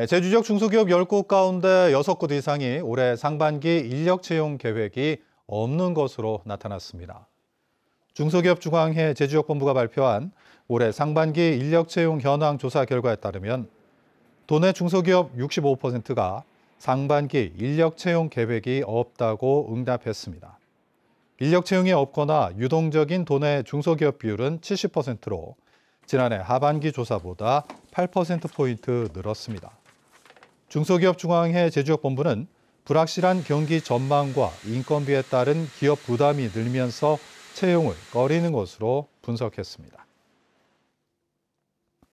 예, 제주 지역 중소기업 10곳 가운데 6곳 이상이 올해 상반기 인력 채용 계획이 없는 것으로 나타났습니다. 중소기업중앙회 제주역본부가 지 발표한 올해 상반기 인력 채용 현황 조사 결과에 따르면 도내 중소기업 65%가 상반기 인력 채용 계획이 없다고 응답했습니다. 인력 채용이 없거나 유동적인 도내 중소기업 비율은 70%로 지난해 하반기 조사보다 8%포인트 늘었습니다. 중소기업중앙회 제주역본부는 불확실한 경기 전망과 인건비에 따른 기업 부담이 늘면서 채용을 꺼리는 것으로 분석했습니다.